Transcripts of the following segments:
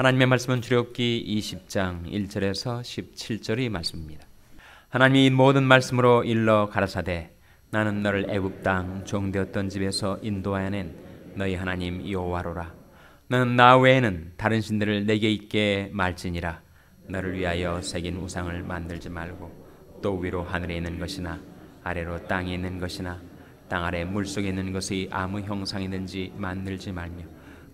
하나님의 말씀은 주력기 20장 1절에서 17절의 말씀입니다. 하나님이 모든 말씀으로 일러 가라사대 나는 너를 애굽 땅 종되었던 집에서 인도하여낸 너희 하나님 여호와로라 너는 나 외에는 다른 신들을 내게 있게 말지니라 너를 위하여 새긴 우상을 만들지 말고 또 위로 하늘에 있는 것이나 아래로 땅에 있는 것이나 땅 아래 물속에 있는 것의 아무 형상이든지 만들지 말며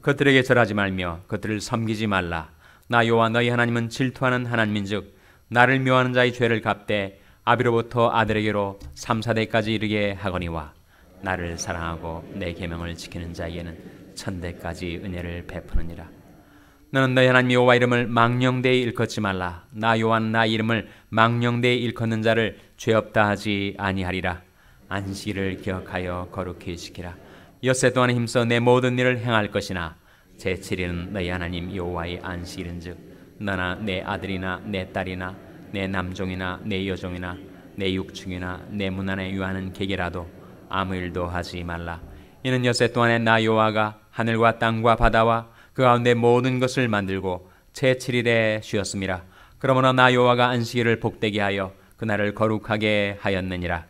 그들에게 절하지 말며 그들을 섬기지 말라. 나요호와 너희 하나님은 질투하는 하나님인즉 나를 묘하는 자의 죄를 갚되 아비로부터 아들에게로 삼사대까지 이르게 하거니와 나를 사랑하고 내 계명을 지키는 자에게는 천대까지 은혜를 베푸느니라. 너는 너희 하나님 요와 이름을 망령되이 일컫지 말라. 나 요한 나 이름을 망령되이 일컫는 자를 죄 없다 하지 아니하리라. 안식일을 기억하여 거룩히 지키라. 여세 동안 힘써 내 모든 일을 행할 것이나 제7일은 너희 하나님 여호와의 안식일인즉 너나 내 아들이나 내 딸이나 내 남종이나 내 여종이나 내 육충이나 내문 안에 유하는 계계라도 아무 일도 하지 말라 이는 여세 동안에 나 여호와가 하늘과 땅과 바다와 그 가운데 모든 것을 만들고 제7일에 쉬었음이라 그러므로 나 여호와가 안식일을 복되게 하여 그날을 거룩하게 하였느니라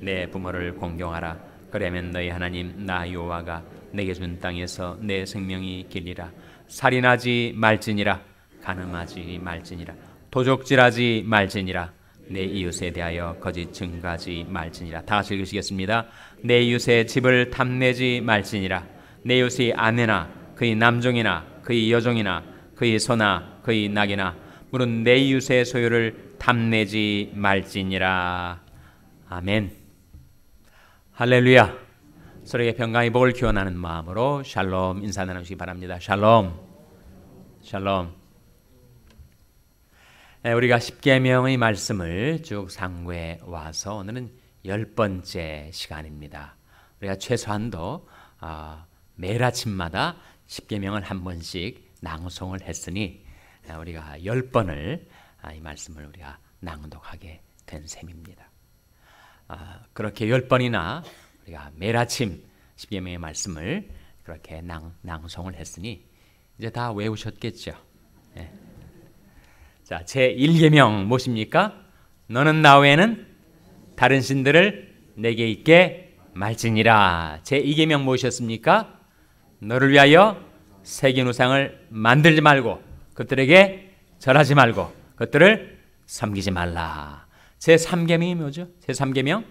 내 부모를 공경하라 그러면 너희 하나님 나 여호와가 내게 준 땅에서 내 생명이 길리라 살인하지 말지니라 가늠하지 말지니라 도적질하지 말지니라 내 이웃에 대하여 거짓 증가하지 말지니라 다즐기시겠습니다내 이웃의 집을 탐내지 말지니라 내 이웃의 아내나 그의 남종이나 그의 여종이나 그의 소나 그의 낙이나 물론내 이웃의 소유를 탐내지 말지니라 아멘 할렐루야. 서로에게 평강의 복을 기원하는 마음으로 샬롬 인사 나누시기 바랍니다. 샬롬. 샬롬. 네, 우리가 십계명의 말씀을 쭉 상고해 와서 오늘은 열 번째 시간입니다. 우리가 최소한도 어, 매일 아침마다 십계명을 한 번씩 낭송을 했으니 아, 우리가 열 번을 아, 이 말씀을 우리가 낭독하게 된 셈입니다. 아, 그렇게 열 번이나 우리가 매일 아침 십계명의 말씀을 그렇게 낭, 낭송을 했으니 이제 다 외우셨겠죠. 네. 자, 제 1계명 무엇입니까? 너는 나 외에는 다른 신들을 내게 있게 말지니라. 제 2계명 무엇이었습니까? 너를 위하여 세긴 우상을 만들지 말고 그들에게 절하지 말고 그들을 섬기지 말라. 제3계명이 뭐죠? 제3계명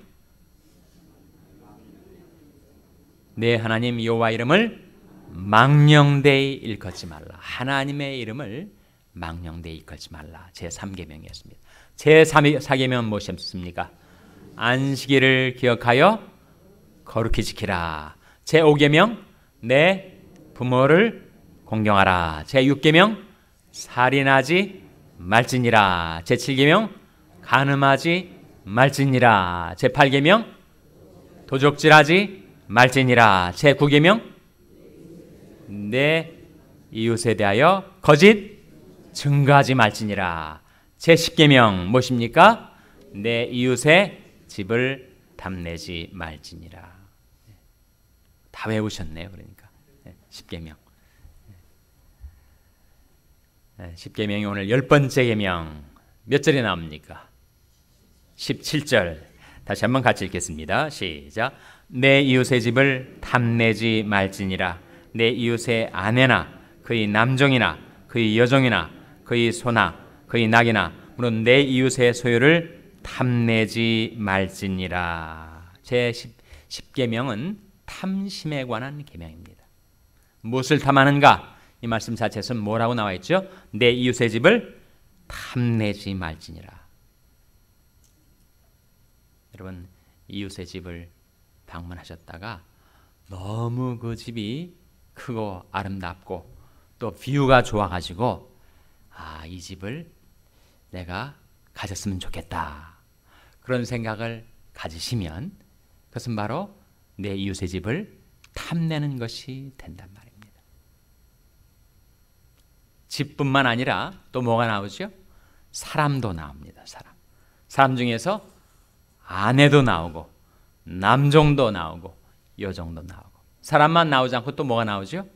내 하나님 여호와 이름을 망령되이 일컫지 말라. 하나님의 이름을 망령되이 일컫지 말라. 제3계명이었습니다. 제4계명은 무엇이었습니까? 안식일을 기억하여 거룩히 지키라. 제5계명 내 부모를 공경하라. 제6계명 살인하지 말지니라. 제7계명 간음하지 말지니라. 제8계명 도적질하지 말지니라. 제9계명 내 이웃에 대하여 거짓 증거하지 말지니라. 제10계명 무엇입니까? 내 이웃의 집을 탐내지 말지니라. 다 외우셨네요. 그러니까 10계명. 10계명이 오늘 열 번째 계명 몇 절에 나옵니까? 17절 다시 한번 같이 읽겠습니다. 시작. 내 이웃의 집을 탐내지 말지니라. 내 이웃의 아내나 그의 남종이나 그의 여종이나 그의 소나 그의 낙이나 물론 내 이웃의 소유를 탐내지 말지니라. 제 10, 계명은 탐심에 관한 계명입니다. 무엇을 탐하는가? 이 말씀 자체에서 뭐라고 나와 있죠? 내 이웃의 집을 탐내지 말지니라. 여러분 이웃의 집을 방문하셨다가 너무 그 집이 크고 아름답고 또 뷰가 좋아가지고 아 이 집을 내가 가졌으면 좋겠다 그런 생각을 가지시면 그것은 바로 내 이웃의 집을 탐내는 것이 된단 말입니다. 집뿐만 아니라 또 뭐가 나오죠? 사람도 나옵니다. 사람. 사람 중에서 아내도 나오고 남종도 나오고 여종도 나오고 사람만 나오지 않고 또 뭐가 나오죠?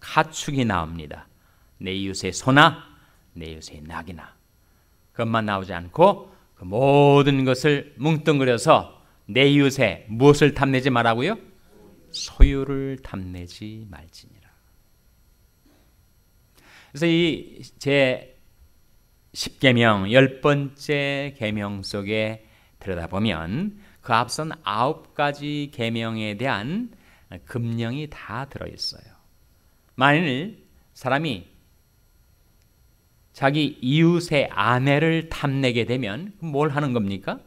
가축이 나옵니다. 내 이웃의 소나 내 이웃의 낙이나 그것만 나오지 않고 그 모든 것을 뭉뚱그려서 내 이웃의 무엇을 탐내지 말라고요? 소유를 탐내지 말지니라. 그래서 이제 10계명 열 번째 계명 속에 그러다보면그 앞선 아홉 가지 계명에 대한 금령이 다 들어 있어요. 만일 사람이 자기 이웃의 아내를 탐내게 되면 뭘 하는 겁니까?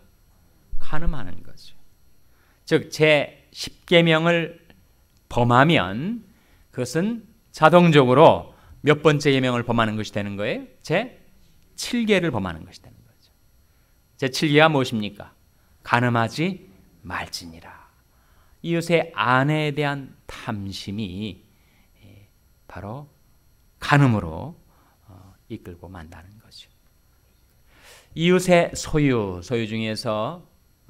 가늠하는 거죠. 즉 제 10계명을 범하면 그것은 자동적으로 몇 번째 계명을 범하는 것이 되는 거예요? 제 7계를 범하는 것이 됩니다. 제7기가 무엇입니까? 가늠하지 말지니라. 이웃의 아내에 대한 탐심이 예, 바로 가늠으로 어, 이끌고 만다는 거죠. 이웃의 소유, 소유 중에서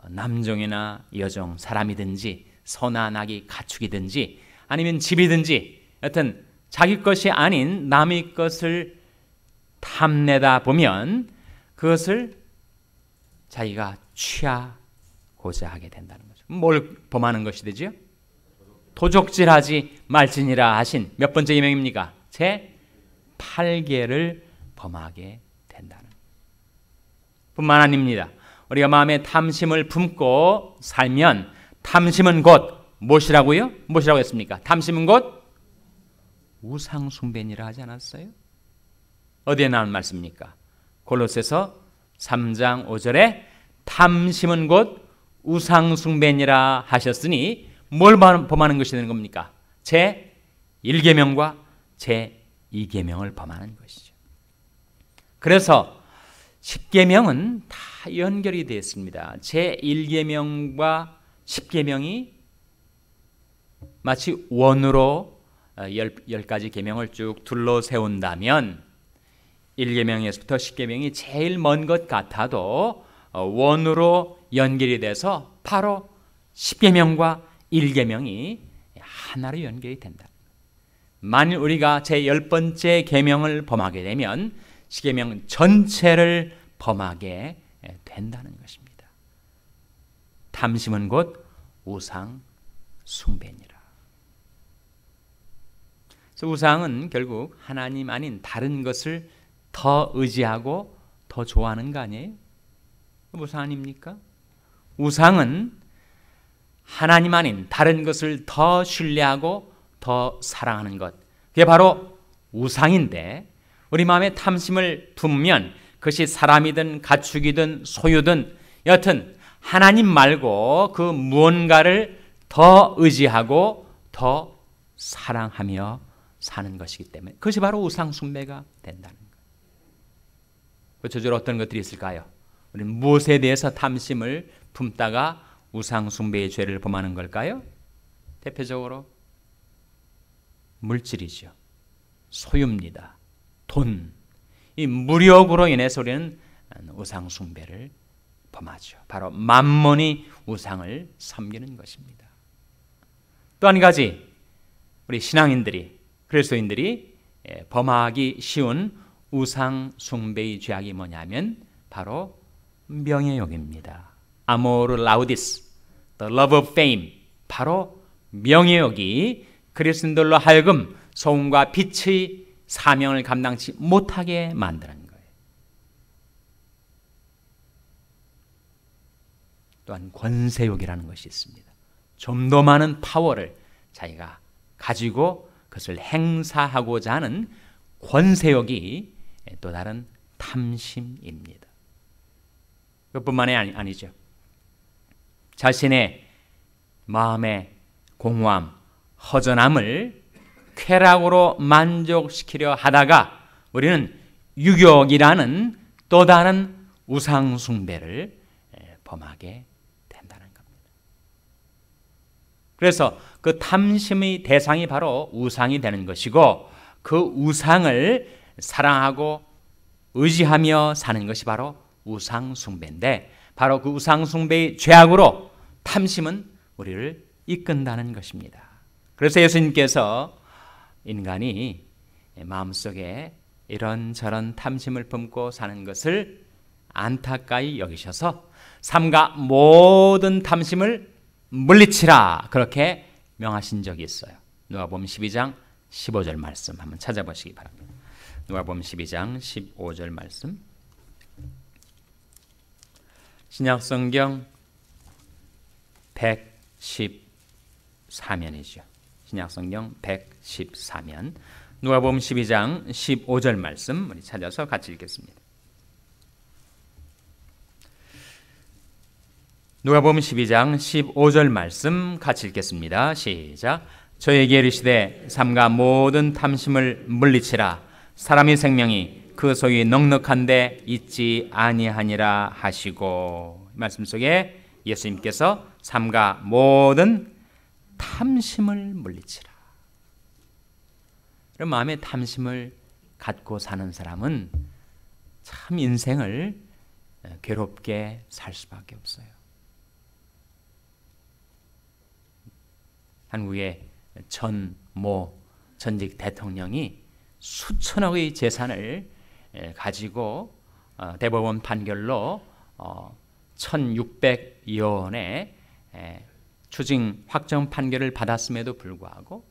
남종이나 여종, 사람이든지 선한 악이 가축이든지 아니면 집이든지 여튼 자기 것이 아닌 남의 것을 탐내다 보면 그것을 자기가 취하고자 하게 된다는 거죠. 뭘 범하는 것이 되지요? 도적질하지 말지니라 하신 몇 번째 예명입니까? 제 8개를 범하게 된다는 뿐만 아닙니다. 우리가 마음에 탐심을 품고 살면 탐심은 곧 무엇이라고요? 무엇이라고 했습니까? 탐심은 곧 우상 숭배니라 하지 않았어요? 어디에 나온 말씀입니까? 골로새서 3장 5절에 탐심은 곧 우상숭배니라 하셨으니 뭘 범하는 것이 되는 겁니까? 제 1계명과 제 2계명을 범하는 것이죠. 그래서 10계명은 다 연결이 되어 있습니다. 제 1계명과 10계명이 마치 원으로 10가지 어, 계명을 쭉 둘러 세운다면 1계명에서부터 10계명이 제일 먼 것 같아도 어, 원으로 연결이 돼서 바로 10계명과 1계명이 하나로 연결이 된다. 만일 우리가 제1번째 계명을 범하게 되면 10계명 전체를 범하게 예, 된다는 것입니다. 탐심은 곧 우상 숭배니라. 그래서 우상은 결국 하나님 아닌 다른 것을 더 의지하고 더 좋아하는 거 아니에요? 무사 아닙니까? 우상은 하나님 아닌 다른 것을 더 신뢰하고 더 사랑하는 것. 그게 바로 우상인데 우리 마음에 탐심을 품면 그것이 사람이든 가축이든 소유든 여튼 하나님 말고 그 무언가를 더 의지하고 더 사랑하며 사는 것이기 때문에 그것이 바로 우상 숭배가 된다는 거그 저절 어떤 것들이 있을까요? 우리는 무엇에 대해서 탐심을 품다가 우상숭배의 죄를 범하는 걸까요? 대표적으로 물질이죠. 소유입니다. 돈. 이 무력으로 인해서 우리는 우상숭배를 범하죠. 바로 만 m 이 우상을 섬기는 것입니다. 또 한 가지 우리 신앙인들이 그리스도인들이 예, 범하기 쉬운 우상 숭배의 죄악이 뭐냐면 바로 명예욕입니다. 아모르 라우디스, the love of fame, 바로 명예욕이 그리스인들로 하여금 소음과 빛의 사명을 감당치 못하게 만드는 거예요. 또한 권세욕이라는 것이 있습니다. 좀 더 많은 파워를 자기가 가지고 그것을 행사하고자 하는 권세욕이 또 다른 탐심입니다. 그것뿐만이 아니, 아니죠. 자신의 마음의 공허함, 허전함을 쾌락으로 만족시키려 하다가 우리는 유격이라는 또 다른 우상숭배를 범하게 된다는 겁니다. 그래서 그 탐심의 대상이 바로 우상이 되는 것이고 그 우상을 사랑하고 의지하며 사는 것이 바로 우상숭배인데 바로 그 우상숭배의 죄악으로 탐심은 우리를 이끈다는 것입니다. 그래서 예수님께서 인간이 마음속에 이런저런 탐심을 품고 사는 것을 안타까이 여기셔서 삼가 모든 탐심을 물리치라 그렇게 명하신 적이 있어요. 누가복음 12장 15절 말씀 한번 찾아보시기 바랍니다. 누가복음 12장 15절 말씀 신약성경 114면이죠. 신약성경 114면 누가복음 12장 15절 말씀 우리 찾아서 같이 읽겠습니다. 누가복음 12장 15절 말씀 같이 읽겠습니다. 시작. 저에게 이르시되 삼가 모든 탐심을 물리치라 사람의 생명이 그 속이 넉넉한데 있지 아니하니라 하시고 말씀 속에 예수님께서 삼가 모든 탐심을 물리치라. 이런 마음의 탐심을 갖고 사는 사람은 참 인생을 괴롭게 살 수밖에 없어요. 한국의 전 모 전직 대통령이 수천억의 재산을 예, 가지고 어, 대법원 판결로 1600여 어, 원의 예, 추징 확정 판결을 받았음에도 불구하고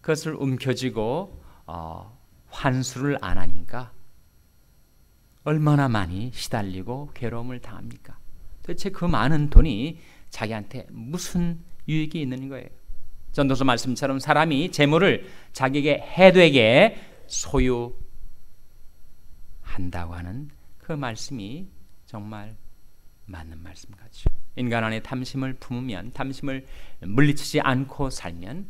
그것을 움켜쥐고 어, 환수를 안 하니까 얼마나 많이 시달리고 괴로움을 당합니까? 도대체 그 많은 돈이 자기한테 무슨 유익이 있는 거예요? 전도서 말씀처럼 사람이 재물을 자기에게 해되게 도 소유 간다고 하는 그 말씀이 정말 맞는 말씀 같죠. 인간 안에 탐심을 품으면 탐심을 물리치지 않고 살면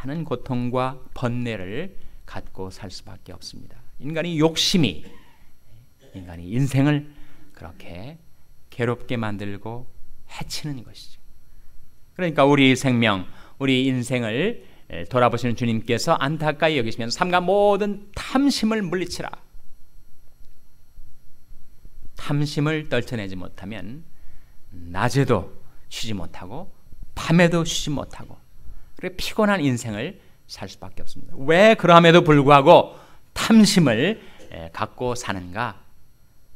많은 고통과 번뇌를 갖고 살 수밖에 없습니다. 인간이 욕심이 인간이 인생을 그렇게 괴롭게 만들고 해치는 것이죠. 그러니까 우리 생명, 우리 인생을 돌아보시는 주님께서 안타까이 여기시면 삼가 모든 탐심을 물리치라. 탐심을 떨쳐내지 못하면 낮에도 쉬지 못하고 밤에도 쉬지 못하고 그래 피곤한 인생을 살 수밖에 없습니다. 왜그러에도 불구하고 탐심을 갖고 사는가?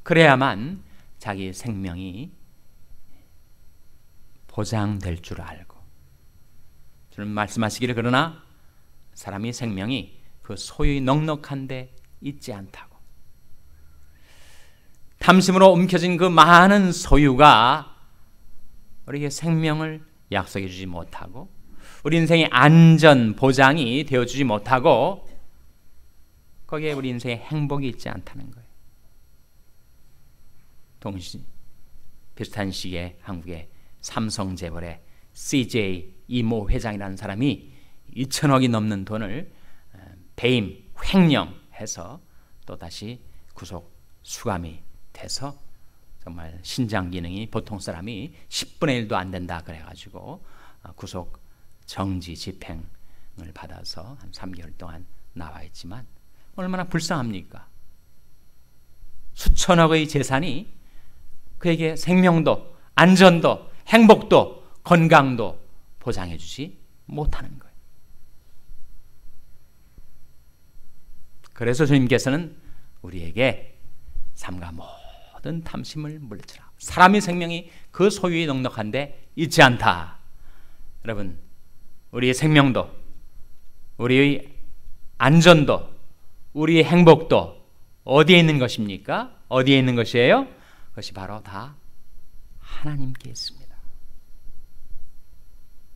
그래야만 자기 생명이 보장될 줄 알고 주님 말씀하시기를 그러나 사람이 생명이 그 소유의 넉넉한데 있지 않다고 탐심으로 움켜진그 많은 소유가 우리에게 생명을 약속해 주지 못하고 우리 인생의 안전 보장이 되어 주지 못하고 거기에 우리 인생의 행복이 있지 않다는 거예요. 동시 비슷한 시기에 한국의 삼성재벌의 CJ 이모 회장이라는 사람이 2천억이 넘는 돈을 어, 배임 횡령해서 또 다시 구속 수감이 못서 정말 신장 기능이 보통 사람이 10분의 1도 안 된다 그래가지고 어, 구속 정지 집행을 받아서 한 3개월 동안 나와 있지만 얼마나 불쌍합니까? 수천억의 재산이 그에게 생명도, 안전도, 행복도, 건강도 보장해주지 못하는 거예요. 그래서 주님께서는 우리에게 삼가 모 모든 탐심을 물리쳐라 사람의 생명이 그 소유에 넉넉한데 있지 않다. 여러분, 우리의 생명도, 우리의 안전도, 우리의 행복도 어디에 있는 것입니까? 어디에 있는 것이에요? 그것이 바로 다 하나님께 있습니다.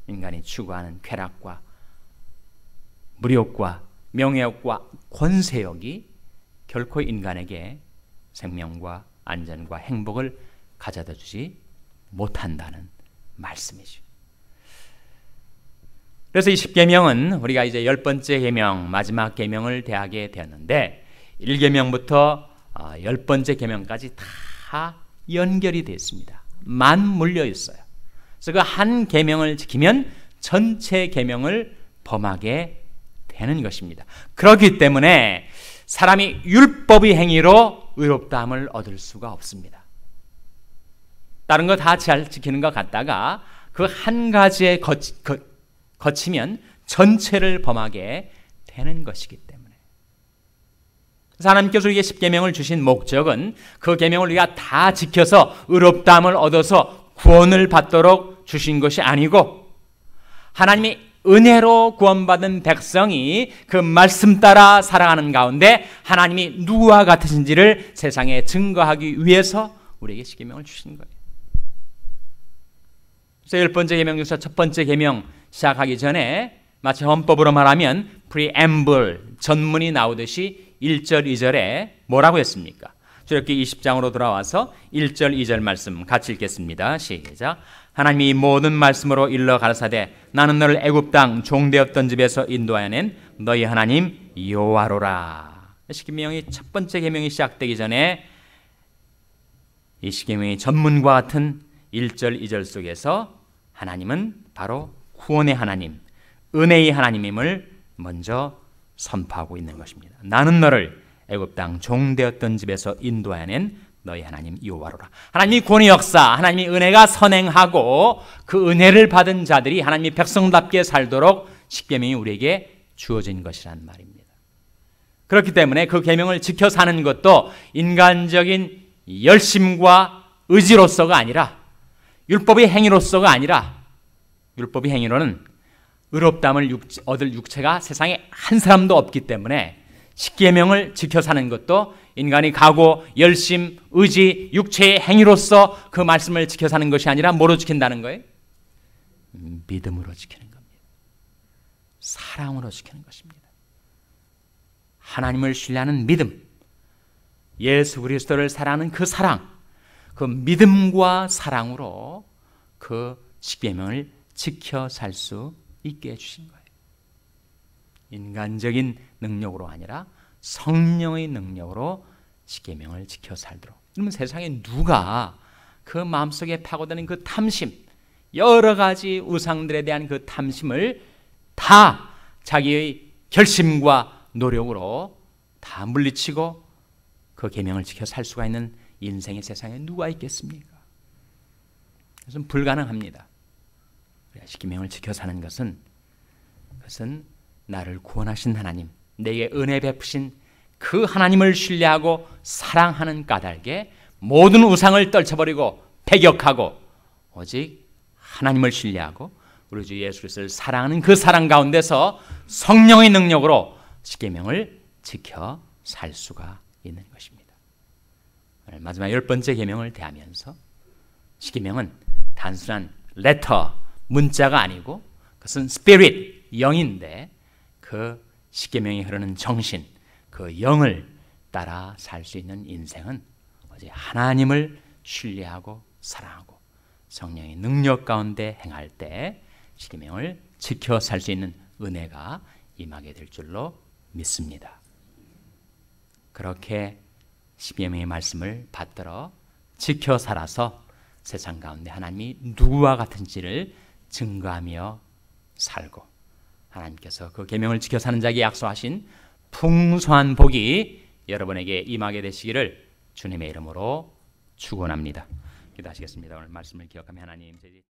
인간이 추구하는 쾌락과 무력과 명예욕과 권세욕이 결코 인간에게 생명과 안전과 행복을 가져다 주지 못한다는 말씀이죠. 그래서 이 10계명은 우리가 이제 열 번째 계명, 마지막 계명을 대하게 되었는데 1계명부터 어, 열 번째 계명까지 다 연결이 되어 있습니다. 만 물려 있어요. 그래서 그 한 계명을 지키면 전체 계명을 범하게 되는 것입니다. 그렇기 때문에 사람이 율법의 행위로 의롭다함을 얻을 수가 없습니다. 다른 거 다 잘 지키는 것 같다가 그 한 가지에 거치, 거, 치면 전체를 범하게 되는 것이기 때문에 하나님께서 우리에게 십계명을 주신 목적은 그 계명을 우리가 다 지켜서 의롭다함을 얻어서 구원을 받도록 주신 것이 아니고 하나님이 은혜로 구원받은 백성이 그 말씀 따라 살아가는 가운데 하나님이 누구와 같으신지를 세상에 증거하기 위해서 우리에게 십계명을 주신 거예요. 그래서 열 번째 계명 중에서 첫 번째 계명 시작하기 전에 마치 헌법으로 말하면 p r e a 전문이 나오듯이 1절 2절에 뭐라고 했습니까? 주력기 20장으로 돌아와서 1절 2절 말씀 같이 읽겠습니다. 시작. 하나님이 모든 말씀으로 일러 가르사되 나는 너를 애굽 땅 종되었던 집에서 인도하여낸 너희 하나님 여호와로라. 십계명이 첫 번째 계명이 시작되기 전에 이 십계명의 전문과 같은 1절 2절 속에서 하나님은 바로 구원의 하나님, 은혜의 하나님임을 먼저 선포하고 있는 것입니다. 나는 너를 애굽 땅 종되었던 집에서 인도하여낸 너희 하나님 여호와로라. 하나님이 구원 역사, 하나님이 은혜가 선행하고 그 은혜를 받은 자들이 하나님이 백성답게 살도록 십계명이 우리에게 주어진 것이란 말입니다. 그렇기 때문에 그 계명을 지켜 사는 것도 인간적인 열심과 의지로서가 아니라 율법의 행위로서가 아니라 율법의 행위로는 의롭담을 얻을 육체가 세상에 한 사람도 없기 때문에 십계명을 지켜 사는 것도 인간이 각오, 열심, 의지, 육체의 행위로서 그 말씀을 지켜 사는 것이 아니라 뭐로 지킨다는 거예요? 믿음으로 지키는 겁니다. 사랑으로 지키는 것입니다. 하나님을 신뢰하는 믿음, 예수 그리스도를 사랑하는 그 사랑, 그 믿음과 사랑으로 그 십계명을 지켜 살 수 있게 해주신 거예요. 인간적인 능력으로 아니라 성령의 능력으로 십계명을 지켜 살도록. 그러면 세상에 누가 그 마음속에 파고드는 그 탐심, 여러 가지 우상들에 대한 그 탐심을 다 자기의 결심과 노력으로 다 물리치고 그 계명을 지켜 살 수가 있는 인생의 세상에 누가 있겠습니까? 그것은 불가능합니다. 십계명을 지켜 사는 것은 그것은 나를 구원하신 하나님, 내게 은혜 베푸신 그 하나님을 신뢰하고 사랑하는 까닭에 모든 우상을 떨쳐버리고 배격하고 오직 하나님을 신뢰하고 우리 주 예수 그리스도를 사랑하는 그 사랑 가운데서 성령의 능력으로 십계명을 지켜 살 수가 있는 것입니다. 마지막 열 번째 계명을 대하면서 십계명은 단순한 레터 문자가 아니고 그것은 스피릿 영인데 그 십계명이 흐르는 정신, 그 영을 따라 살 수 있는 인생은 어제 하나님을 신뢰하고 사랑하고 성령의 능력 가운데 행할 때 십계명을 지켜 살 수 있는 은혜가 임하게 될 줄로 믿습니다. 그렇게 십계명의 말씀을 받들어 지켜 살아서 세상 가운데 하나님이 누구와 같은지를 증거하며 살고 하나님께서 그 계명을 지켜 사는 자에게 약속하신 풍성한 복이 여러분에게 임하게 되시기를 주님의 이름으로 축원합니다. 기도하시겠습니다. 오늘 말씀을 기억하며 하나님